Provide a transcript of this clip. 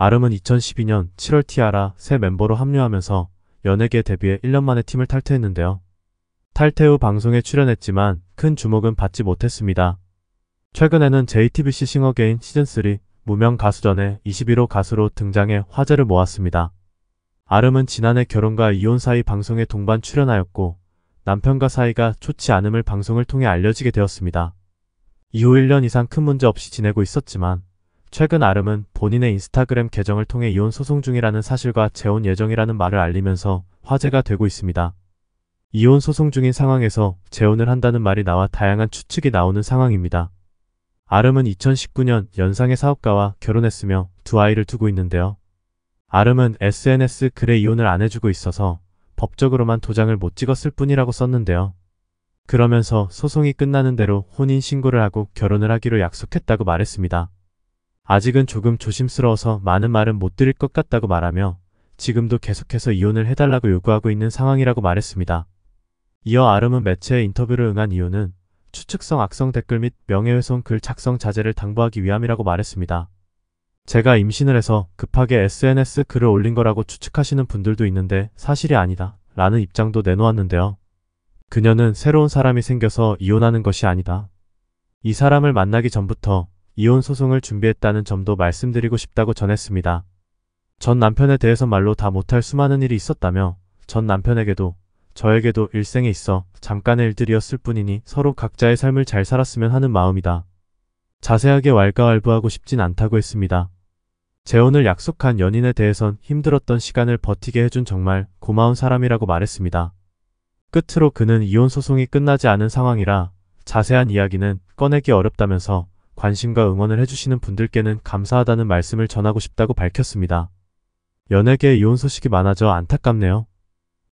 아름은 2012년 7월 티아라 새 멤버로 합류하면서 연예계 데뷔에 1년 만에 팀을 탈퇴했는데요. 탈퇴 후 방송에 출연했지만 큰 주목은 받지 못했습니다. 최근에는 JTBC 싱어게인 시즌3 무명 가수전에 21호 가수로 등장해 화제를 모았습니다. 아름은 지난해 결혼과 이혼 사이 방송에 동반 출연하였고 남편과 사이가 좋지 않음을 방송을 통해 알려지게 되었습니다. 이후 1년 이상 큰 문제 없이 지내고 있었지만 최근 아름은 본인의 인스타그램 계정을 통해 이혼 소송 중이라는 사실과 재혼 예정이라는 말을 알리면서 화제가 되고 있습니다. 이혼 소송 중인 상황에서 재혼을 한다는 말이 나와 다양한 추측이 나오는 상황입니다. 아름은 2019년 연상의 사업가와 결혼했으며 두 아이를 두고 있는데요. 아름은 SNS 글에 이혼을 안 해주고 있어서 법적으로만 도장을 못 찍었을 뿐이라고 썼는데요. 그러면서 소송이 끝나는 대로 혼인 신고를 하고 결혼을 하기로 약속했다고 말했습니다. 아직은 조금 조심스러워서 많은 말은 못 드릴 것 같다고 말하며 지금도 계속해서 이혼을 해달라고 요구하고 있는 상황이라고 말했습니다. 이어 아름은 매체의 인터뷰를 응한 이유는 추측성 악성 댓글 및 명예훼손 글 작성 자제를 당부하기 위함이라고 말했습니다. 제가 임신을 해서 급하게 SNS 글을 올린 거라고 추측하시는 분들도 있는데 사실이 아니다 라는 입장도 내놓았는데요. 그녀는 새로운 사람이 생겨서 이혼하는 것이 아니다. 이 사람을 만나기 전부터 이혼 소송을 준비했다는 점도 말씀드리고 싶다고 전했습니다. 전 남편에 대해서 말로 다 못할 수많은 일이 있었다며 전 남편에게도 저에게도 일생에 있어 잠깐의 일들이었을 뿐이니 서로 각자의 삶을 잘 살았으면 하는 마음이다. 자세하게 왈가왈부하고 싶진 않다고 했습니다. 재혼을 약속한 연인에 대해선 힘들었던 시간을 버티게 해준 정말 고마운 사람이라고 말했습니다. 끝으로 그는 이혼 소송이 끝나지 않은 상황이라 자세한 이야기는 꺼내기 어렵다면서 관심과 응원을 해주시는 분들께는 감사하다는 말씀을 전하고 싶다고 밝혔습니다. 연예계 이혼 소식이 많아져 안타깝네요.